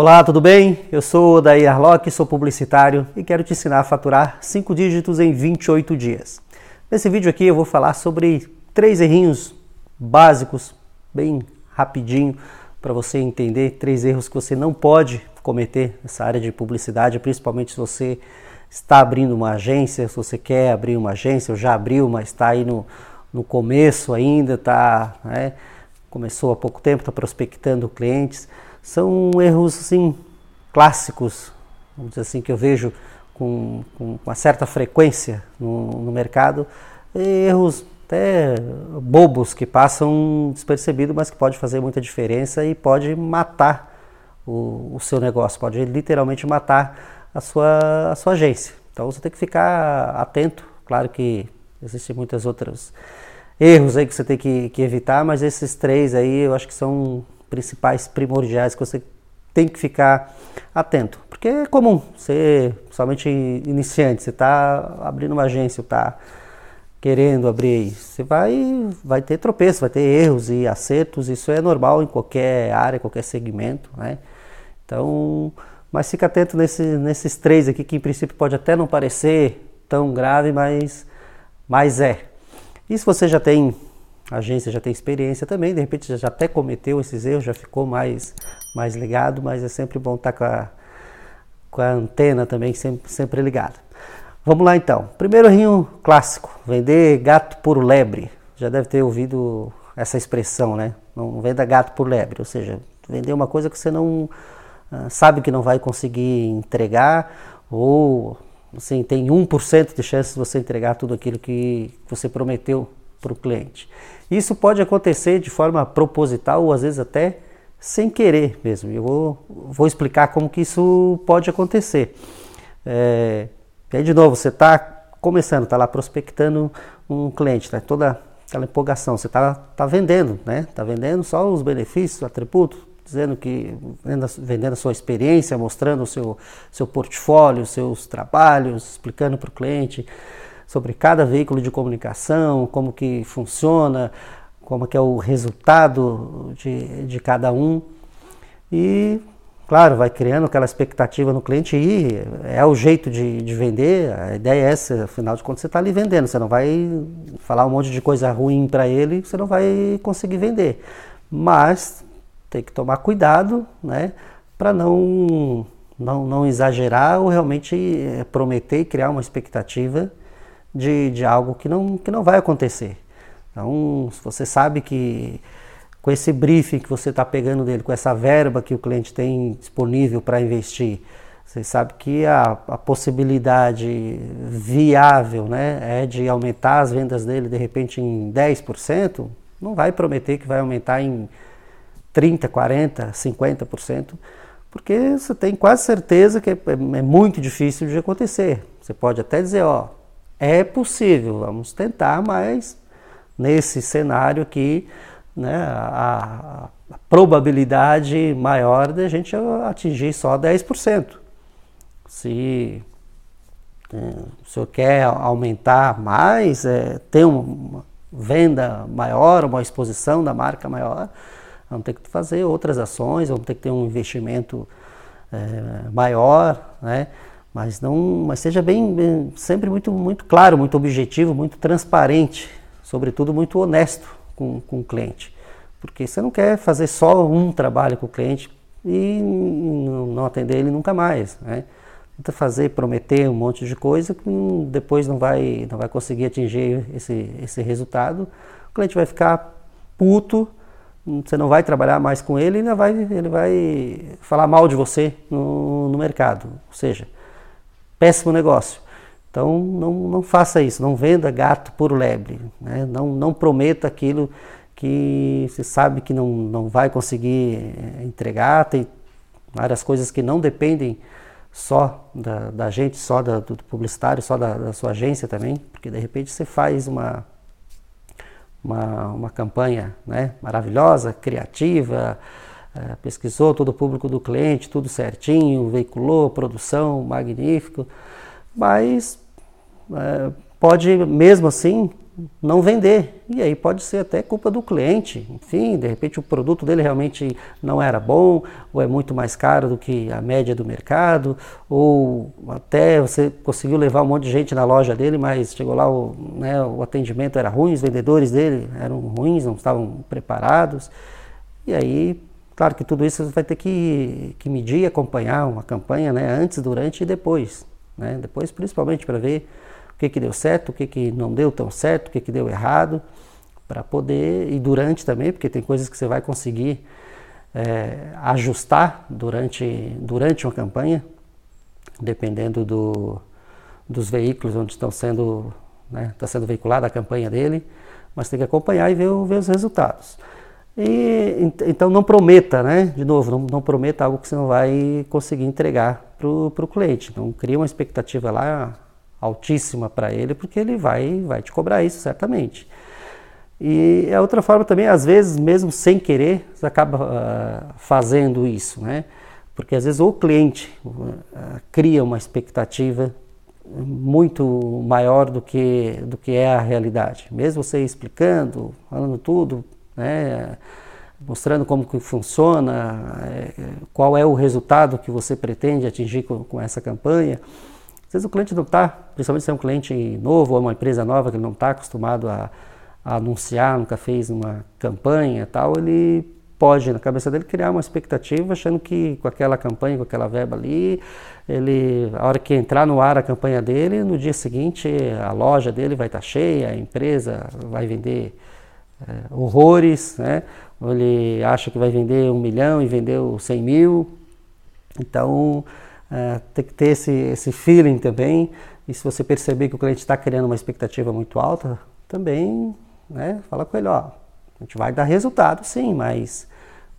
Olá, tudo bem? Eu sou Daí Arlock, sou publicitário e quero te ensinar a faturar 5 dígitos em 28 dias. Nesse vídeo aqui eu vou falar sobre três errinhos básicos, bem rapidinho, para você entender três erros que você não pode cometer nessa área de publicidade, principalmente se você está abrindo uma agência, se você quer abrir uma agência, ou já abriu, mas está aí no, no começo ainda, tá, né? começou há pouco tempo, está prospectando clientes são erros assim clássicos, vamos dizer assim, que eu vejo com, com uma certa frequência no, no mercado, erros até bobos que passam despercebido, mas que pode fazer muita diferença e pode matar o, o seu negócio, pode literalmente matar a sua, a sua agência. Então você tem que ficar atento. Claro que existem muitas outras erros aí que você tem que, que evitar, mas esses três aí eu acho que são principais primordiais que você tem que ficar atento. Porque é comum, você, somente iniciante, você está abrindo uma agência, está querendo abrir, você vai, vai ter tropeços, vai ter erros e acertos, isso é normal em qualquer área, qualquer segmento, né? Então, mas fica atento nesse, nesses três aqui, que em princípio pode até não parecer tão grave, mas, mas é. E se você já tem a agência já tem experiência também, de repente já até cometeu esses erros, já ficou mais, mais ligado, mas é sempre bom estar tá com a, com a antena também sempre, sempre ligada. Vamos lá então. Primeiro rinho clássico, vender gato por lebre. Já deve ter ouvido essa expressão, né? Não venda gato por lebre, ou seja, vender uma coisa que você não ah, sabe que não vai conseguir entregar ou assim, tem 1% de chance de você entregar tudo aquilo que você prometeu para o cliente. Isso pode acontecer de forma proposital ou às vezes até sem querer mesmo. Eu vou, vou explicar como que isso pode acontecer. É, e aí de novo, você está começando, está lá prospectando um cliente, está toda aquela empolgação, você está tá vendendo, né? Está vendendo só os benefícios, atributos, dizendo que vendendo a sua experiência, mostrando o seu, seu portfólio, seus trabalhos, explicando para o cliente sobre cada veículo de comunicação, como que funciona, como que é o resultado de, de cada um. E, claro, vai criando aquela expectativa no cliente e é o jeito de, de vender, a ideia é essa, afinal de contas você está ali vendendo, você não vai falar um monte de coisa ruim para ele, você não vai conseguir vender. Mas tem que tomar cuidado, né, para não, não, não exagerar ou realmente eh, prometer e criar uma expectativa de, de algo que não, que não vai acontecer. Então, se você sabe que com esse briefing que você está pegando dele, com essa verba que o cliente tem disponível para investir, você sabe que a, a, possibilidade viável né, é de aumentar as vendas dele de repente em 10%, não vai prometer que vai aumentar em 30%, 40%, 50%, porque você tem quase certeza que é, é muito difícil de acontecer. Você pode até dizer, ó, é possível, vamos tentar, mas nesse cenário aqui, né, a, a probabilidade maior de a gente atingir só 10%. Se o né, senhor quer aumentar mais, é, ter uma venda maior, uma exposição da marca maior, vamos ter que fazer outras ações, vamos ter que ter um investimento é, maior, né? Mas não, mas seja bem, bem, sempre muito muito claro, muito objetivo, muito transparente, sobretudo muito honesto com, com o cliente. Porque você não quer fazer só um trabalho com o cliente e não atender ele nunca mais, né? Tenta fazer, prometer um monte de coisa que depois não vai, não vai conseguir atingir esse, esse resultado. O cliente vai ficar puto, você não vai trabalhar mais com ele, ele vai, ele vai falar mal de você no, no mercado. Ou seja, péssimo negócio. Então não, não faça isso, não venda gato por lebre, né? não, não prometa aquilo que você sabe que não, não vai conseguir eh, entregar, tem várias coisas que não dependem só da, da gente, só da, do publicitário, só da, da, sua agência também, porque de repente você faz uma, uma, uma campanha né, maravilhosa, criativa, é, pesquisou todo o público do cliente, tudo certinho, veiculou, produção, magnífico, mas é, pode mesmo assim não vender. E aí pode ser até culpa do cliente. Enfim, de repente o produto dele realmente não era bom, ou é muito mais caro do que a média do mercado, ou até você conseguiu levar um monte de gente na loja dele, mas chegou lá, o, né, o atendimento era ruim, os vendedores dele eram ruins, não estavam preparados. E aí Claro que tudo isso você vai ter que, que medir, acompanhar uma campanha né, antes, durante e depois. Né? Depois, principalmente, para ver o que, que deu certo, o que, que não deu tão certo, o que, que deu errado, para poder, e durante também, porque tem coisas que você vai conseguir é, ajustar durante, durante uma campanha, dependendo do, dos veículos onde estão sendo, está né, sendo veiculada a campanha dele, mas tem que acompanhar e ver, ver os resultados. E, então não prometa, né? De novo, não, não prometa algo que você não vai conseguir entregar para o cliente. Então cria uma expectativa lá altíssima para ele, porque ele vai, vai te cobrar isso certamente. E a é outra forma também, às vezes, mesmo sem querer, você acaba uh, fazendo isso, né? Porque às vezes o cliente uh, cria uma expectativa muito maior do que, do que é a realidade. Mesmo você explicando, falando tudo, né? mostrando como que funciona, é, qual é o resultado que você pretende atingir com, com essa campanha. Às vezes o cliente não está, principalmente se é um cliente novo ou uma empresa nova que ele não está acostumado a, a, anunciar, nunca fez uma campanha tal, ele pode, na cabeça dele, criar uma expectativa, achando que com aquela campanha, com aquela verba ali, ele, a hora que entrar no ar a campanha dele, no dia seguinte a loja dele vai estar tá cheia, a empresa vai vender é, horrores, né? ele acha que vai vender um milhão e vendeu cem mil. Então, é, tem que ter esse, esse feeling também. E se você perceber que o cliente está criando uma expectativa muito alta, também, né? Fala com ele, ó, a gente vai dar resultado sim, mas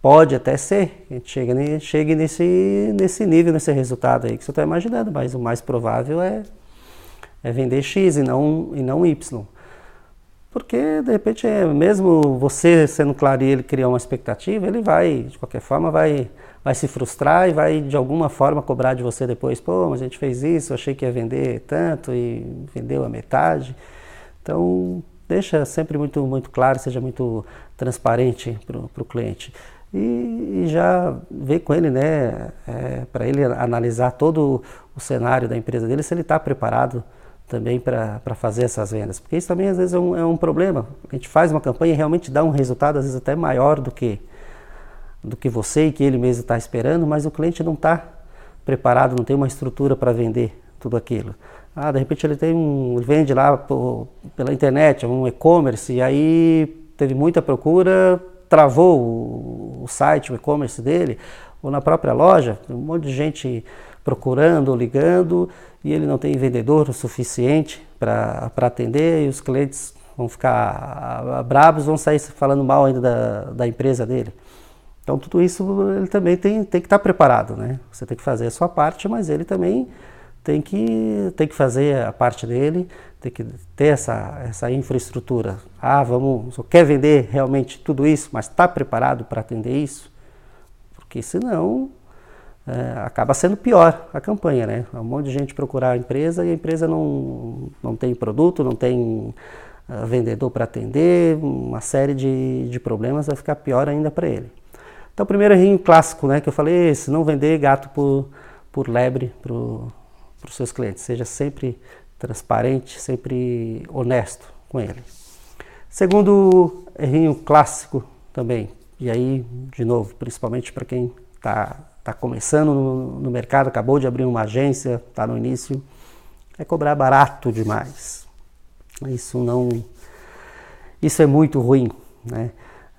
pode até ser que a gente chegue, chegue nesse, nesse nível, nesse resultado aí que você está imaginando, mas o mais provável é, é vender X e não, e não Y. Porque, de repente, é, mesmo você sendo claro e ele criar uma expectativa, ele vai, de qualquer forma, vai, vai se frustrar e vai, de alguma forma, cobrar de você depois. Pô, mas a gente fez isso, achei que ia vender tanto e vendeu a metade. Então, deixa sempre muito, muito claro, seja muito transparente para o cliente. E, e, já vê com ele, né, é, para ele analisar todo o cenário da empresa dele, se ele está preparado também para fazer essas vendas. Porque isso também às vezes é um, é um, problema. A gente faz uma campanha e realmente dá um resultado às vezes até maior do que, do que você e que ele mesmo está esperando, mas o cliente não está preparado, não tem uma estrutura para vender tudo aquilo. Ah, de repente ele tem um ele vende lá pô, pela internet, um e-commerce, e aí teve muita procura, travou o, o site, o e-commerce dele, ou na própria loja, um monte de gente procurando, ligando, e ele não tem vendedor o suficiente para atender e os clientes vão ficar ah, bravos, vão sair falando mal ainda da, da empresa dele. Então tudo isso ele também tem, tem que estar tá preparado, né? Você tem que fazer a sua parte, mas ele também tem que, tem que fazer a parte dele, tem que ter essa, essa infraestrutura. Ah, vamos, só quer vender realmente tudo isso, mas está preparado para atender isso? Porque senão é, acaba sendo pior a campanha, né? É um monte de gente procurar a empresa e a empresa não, não tem produto, não tem uh, vendedor para atender, uma série de, de problemas vai ficar pior ainda para ele. Então, o primeiro errinho clássico, né, que eu falei, se não vender gato por, por lebre para os seus clientes. Seja sempre transparente, sempre honesto com ele. Segundo errinho clássico também, e aí, de novo, principalmente para quem está está começando no, no, mercado, acabou de abrir uma agência, está no início, é cobrar barato demais. Isso não. Isso é muito ruim. Né?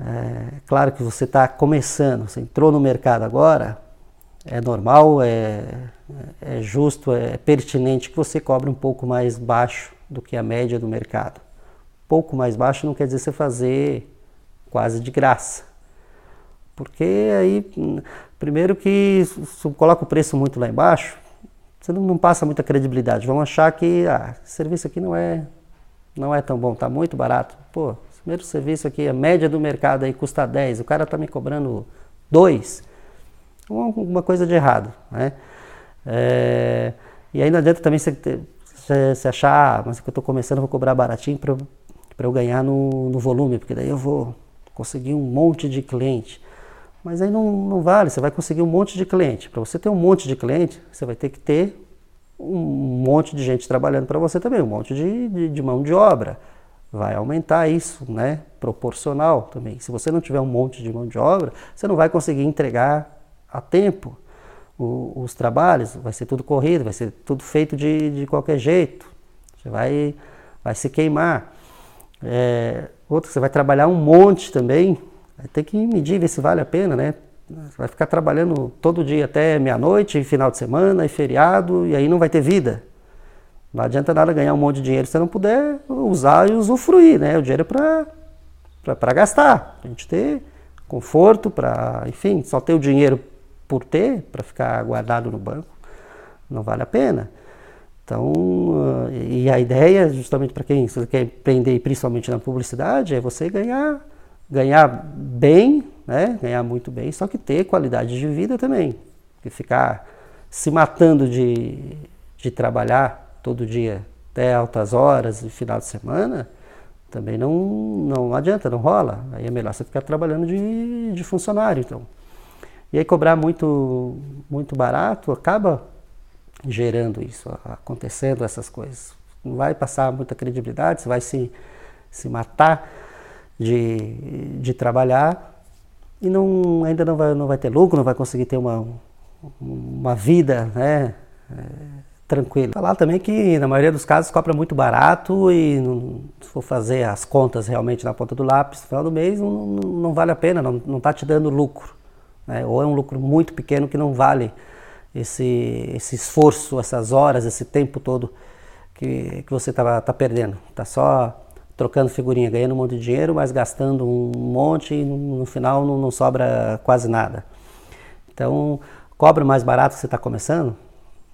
É, claro que você está começando, você entrou no mercado agora, é normal, é, é justo, é pertinente que você cobre um pouco mais baixo do que a média do mercado. Pouco mais baixo não quer dizer você fazer quase de graça. Porque aí, primeiro que se coloca o preço muito lá embaixo, você não, não passa muita credibilidade. Vão achar que, ah, esse serviço aqui não é, não é tão bom, tá muito barato. Pô, esse primeiro serviço aqui, a média do mercado aí custa 10, o cara tá me cobrando 2. Então, alguma coisa de errado, né? É, e aí não adianta também você, você, achar, ah, mas que eu estou começando, vou cobrar baratinho para eu ganhar no, no volume, porque daí eu vou conseguir um monte de cliente. Mas aí não, não vale, você vai conseguir um monte de cliente. Para você ter um monte de cliente, você vai ter que ter um monte de gente trabalhando para você também, um monte de, de, de, mão de obra. Vai aumentar isso, né? Proporcional também. Se você não tiver um monte de mão de obra, você não vai conseguir entregar a tempo o, os trabalhos, vai ser tudo corrido, vai ser tudo feito de, de qualquer jeito. Você vai, vai se queimar. É, outro, você vai trabalhar um monte também tem que medir, ver se vale a pena, né? Vai ficar trabalhando todo dia até meia-noite, final de semana e feriado, e aí não vai ter vida. Não adianta nada ganhar um monte de dinheiro se você não puder usar e usufruir, né? O dinheiro é para gastar, para a gente ter conforto, para, enfim, só ter o dinheiro por ter, para ficar guardado no banco, não vale a pena. Então, ah, e a ideia, justamente para quem quer empreender, principalmente na publicidade, é você ganhar ganhar bem, né? ganhar muito bem, só que ter qualidade de vida também. E ficar se matando de, de trabalhar todo dia até altas horas e final de semana, também não, não adianta, não rola. Aí é melhor você ficar trabalhando de, de funcionário, então. E aí cobrar muito, muito barato acaba gerando isso, acontecendo essas coisas. Não vai passar muita credibilidade, você vai se, se matar de, de trabalhar e não, ainda não vai, não vai ter lucro, não vai conseguir ter uma, uma vida né, é, tranquila. Falar também que na maioria dos casos compra muito barato e não, se for fazer as contas realmente na ponta do lápis, no final do mês não, não vale a pena, não está te dando lucro. Né? Ou é um lucro muito pequeno que não vale esse, esse esforço, essas horas, esse tempo todo que, que você está tá perdendo. Está só trocando figurinha, ganhando um monte de dinheiro, mas gastando um monte e no final não, não sobra quase nada. Então, cobra mais barato você está começando?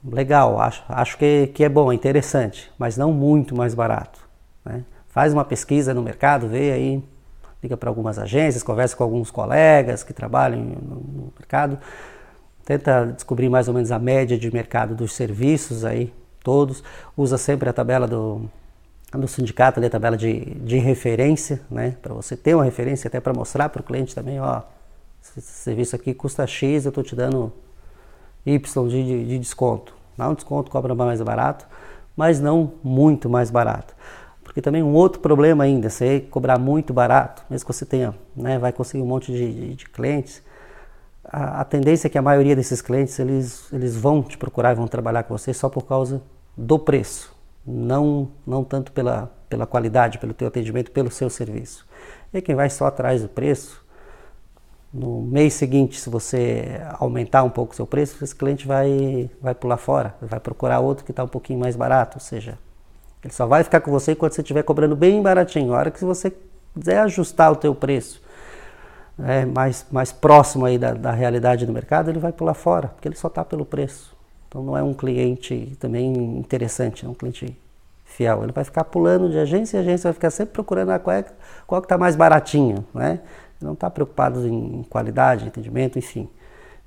Legal, acho, acho que, que é bom, é interessante, mas não muito mais barato. Né? Faz uma pesquisa no mercado, vê aí, liga para algumas agências, conversa com alguns colegas que trabalham no mercado, tenta descobrir mais ou menos a média de mercado dos serviços aí, todos, usa sempre a tabela do no sindicato ali a tabela de, de referência, né? Para você ter uma referência, até para mostrar para o cliente também, ó, esse serviço aqui custa X, eu estou te dando Y de, de, de desconto. Dá um desconto, cobra mais barato, mas não muito mais barato. Porque também um outro problema ainda, você cobrar muito barato, mesmo que você tenha, né, vai conseguir um monte de, de, de clientes, a, a, tendência é que a maioria desses clientes, eles, eles vão te procurar e vão trabalhar com você só por causa do preço não, não tanto pela, pela qualidade, pelo teu atendimento, pelo seu serviço. E quem vai só atrás do preço, no mês seguinte, se você aumentar um pouco o seu preço, esse cliente vai, vai pular fora, vai procurar outro que está um pouquinho mais barato, ou seja, ele só vai ficar com você quando você estiver cobrando bem baratinho. A hora que você quiser ajustar o teu preço né, mais, mais próximo aí da, da realidade do mercado, ele vai pular fora, porque ele só está pelo preço. Então não é um cliente também interessante, é um cliente fiel. Ele vai ficar pulando de agência em agência, vai ficar sempre procurando a ah, qual, é, qual que está mais baratinho, né? não está preocupado em qualidade, entendimento, enfim.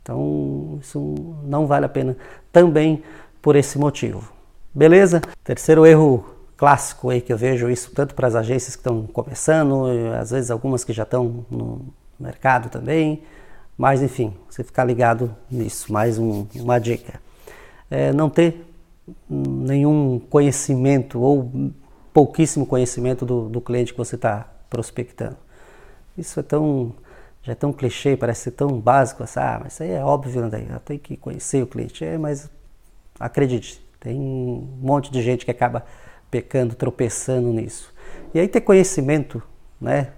Então isso não vale a pena também por esse motivo. Beleza? Terceiro erro clássico aí que eu vejo isso tanto para as agências que estão começando, às vezes algumas que já estão no mercado também, mas enfim, você ficar ligado nisso, mais um, uma dica é, não ter nenhum conhecimento ou pouquíssimo conhecimento do, do cliente que você está prospectando. Isso é tão já é tão clichê, parece ser tão básico, assim, ah, mas isso aí é óbvio, né? eu tenho que conhecer o cliente. É, mas acredite, tem um monte de gente que acaba pecando, tropeçando nisso. E aí ter conhecimento, né?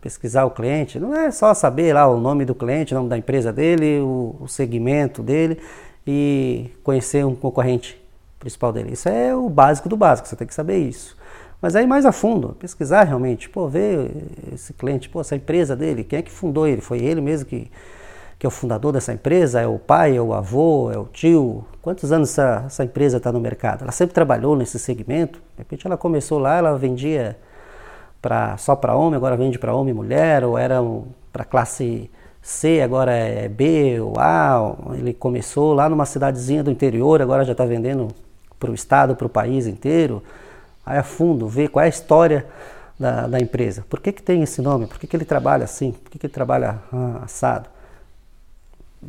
Pesquisar o cliente, não é só saber lá o nome do cliente, o nome da empresa dele, o, o segmento dele e conhecer um concorrente principal dele. Isso é o básico do básico, você tem que saber isso. Mas aí mais a fundo, pesquisar realmente, pô, ver esse cliente, pô, essa empresa dele, quem é que fundou ele? Foi ele mesmo que, que é o fundador dessa empresa? É o pai, é o avô, é o tio? Quantos anos essa, essa empresa está no mercado? Ela sempre trabalhou nesse segmento? De repente ela começou lá, ela vendia pra, só para homem, agora vende para homem e mulher, ou era um, para classe C, agora é B, ou A. Ele começou lá numa cidadezinha do interior, agora já está vendendo para o estado, para o país inteiro. Aí a fundo, ver qual é a história da, da, empresa. Por que, que tem esse nome? Por que, que ele trabalha assim? Por que, que ele trabalha ah, assado?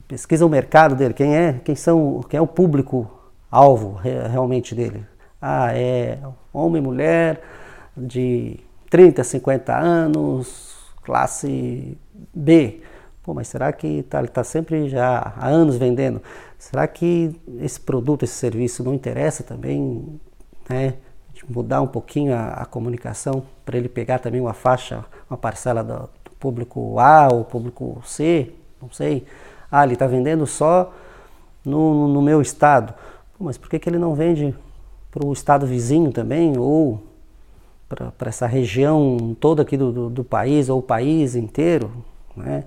Pesquisa o mercado dele, quem é, quem são, quem é o público alvo realmente dele. Ah, é homem, mulher de 30, 50 anos, classe B. Pô, mas será que tá, ele está sempre já há anos vendendo? Será que esse produto, esse serviço não interessa também, né? Mudar um pouquinho a, a comunicação para ele pegar também uma faixa, uma parcela do, do público A ou público C, não sei. Ah, ele está vendendo só no, no meu estado. Pô, mas por que, que ele não vende para o estado vizinho também ou para essa região toda aqui do, do, do país ou o país inteiro, né?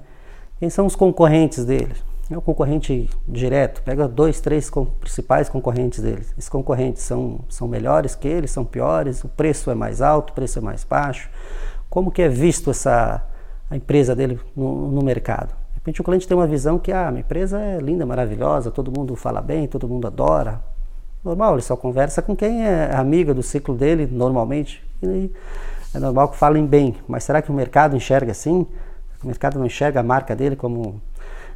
Quem são os concorrentes dele? É o concorrente direto, pega dois, três com, principais concorrentes dele. Esses concorrentes são, são melhores que eles, são piores, o preço é mais alto, o preço é mais baixo. Como que é visto essa a empresa dele no, no mercado? De repente o cliente tem uma visão que ah, a empresa é linda, maravilhosa, todo mundo fala bem, todo mundo adora, normal, ele só conversa com quem é amiga do ciclo dele normalmente. E é normal que falem bem, mas será que o mercado enxerga assim? O mercado não enxerga a marca dele como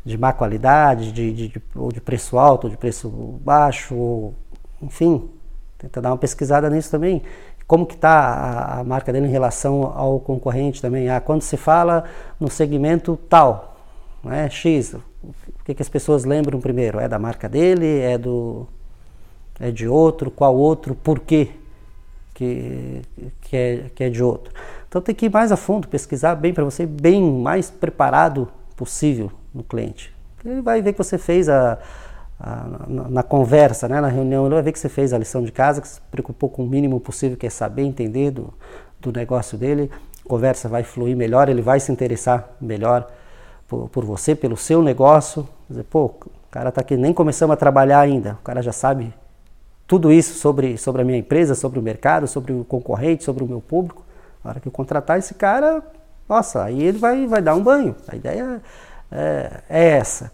de má qualidade, de, de, de ou de preço alto, ou de preço baixo, ou, enfim. Tenta dar uma pesquisada nisso também. Como que está a, a, marca dele em relação ao concorrente também. Ah, quando se fala no segmento tal, né, X, o que, que as pessoas lembram primeiro? É da marca dele? É do é de outro? Qual outro? Por quê que, que, é, que é de outro? Então tem que ir mais a fundo, pesquisar bem para você, bem mais preparado possível no cliente. Ele vai ver que você fez a, a na, na, conversa, né, na reunião, ele vai ver que você fez a lição de casa, que se preocupou com o mínimo possível, que é saber entender do, do negócio dele. A conversa vai fluir melhor, ele vai se interessar melhor por, por você, pelo seu negócio. Dizer, pô, o cara está aqui, nem começamos a trabalhar ainda, o cara já sabe tudo isso sobre, sobre a minha empresa, sobre o mercado, sobre o concorrente, sobre o meu público. Na hora que eu contratar esse cara, nossa, aí ele vai, vai dar um banho. A ideia é, é essa.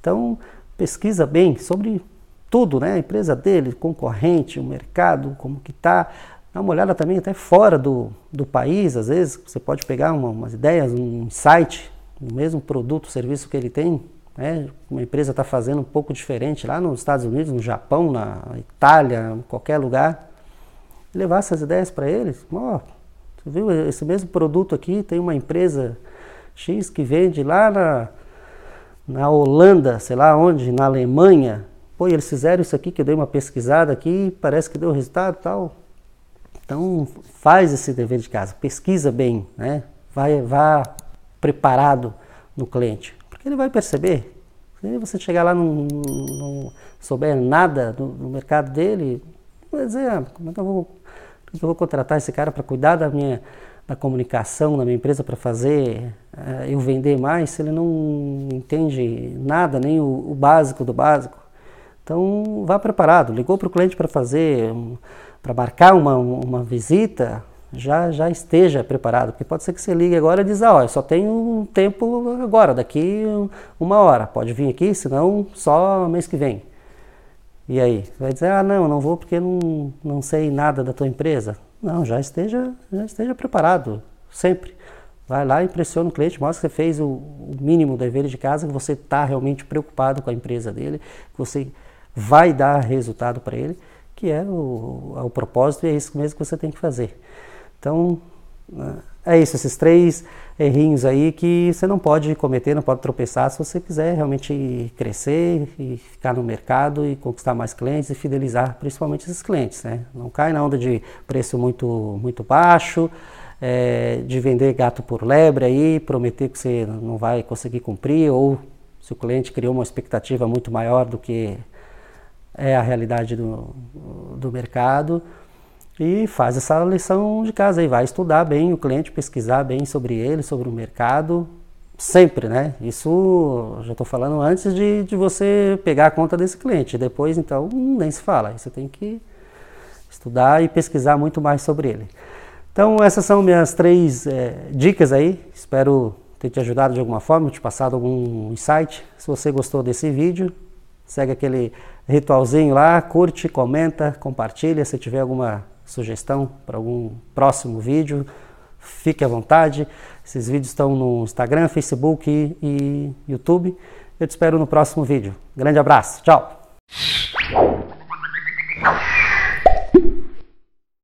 Então, pesquisa bem sobre tudo, né? A empresa dele, concorrente, o mercado, como que está. Dá uma olhada também até fora do, do país, às vezes você pode pegar uma, umas ideias, um site, o mesmo produto, serviço que ele tem, né? uma empresa está fazendo um pouco diferente lá nos Estados Unidos, no Japão, na Itália, em qualquer lugar. Levar essas ideias para eles, oh, viu, esse mesmo produto aqui tem uma empresa X que vende lá na, na Holanda, sei lá onde, na Alemanha. Pô, eles fizeram isso aqui, que eu dei uma pesquisada aqui, parece que deu resultado tal. Então, faz esse dever de casa, pesquisa bem, né? Vai, vá preparado no cliente, porque ele vai perceber. Se você chegar lá e não, não souber nada do, do mercado dele, vai dizer, ah, como é que eu vou eu vou contratar esse cara para cuidar da minha da comunicação da minha empresa para fazer uh, eu vender mais, se ele não entende nada, nem o, o básico do básico. Então, vá preparado. Ligou para o cliente para fazer, um, para marcar uma, uma visita, já, já esteja preparado. Porque pode ser que você ligue agora e diz, ah, ó, eu só tenho um tempo agora, daqui uma hora. Pode vir aqui, senão só mês que vem. E aí? Vai dizer, ah, não, não vou porque não, não sei nada da tua empresa. Não, já esteja, já esteja preparado, sempre. Vai lá, impressiona o cliente, mostra que você fez o, o mínimo dever de casa, que você está realmente preocupado com a empresa dele, que você vai dar resultado para ele, que é o, o, é o propósito e é isso mesmo que você tem que fazer. Então, né? É isso, esses três errinhos aí que você não pode cometer, não pode tropeçar se você quiser realmente crescer e ficar no mercado e conquistar mais clientes e fidelizar principalmente esses clientes. Né? Não cai na onda de preço muito, muito baixo, é, de vender gato por lebre aí, prometer que você não vai conseguir cumprir ou se o cliente criou uma expectativa muito maior do que é a realidade do, do mercado e faz essa lição de casa aí, vai estudar bem o cliente, pesquisar bem sobre ele, sobre o mercado, sempre, né? Isso já estou falando antes de, de você pegar a conta desse cliente, depois então nem se fala, você tem que estudar e pesquisar muito mais sobre ele. Então essas são minhas três é, dicas aí, espero ter te ajudado de alguma forma, te passado algum insight. Se você gostou desse vídeo, segue aquele ritualzinho lá, curte, comenta, compartilha, se tiver alguma sugestão para algum próximo vídeo, fique à vontade. Esses vídeos estão no Instagram, Facebook e, e YouTube. Eu te espero no próximo vídeo. Grande abraço, tchau!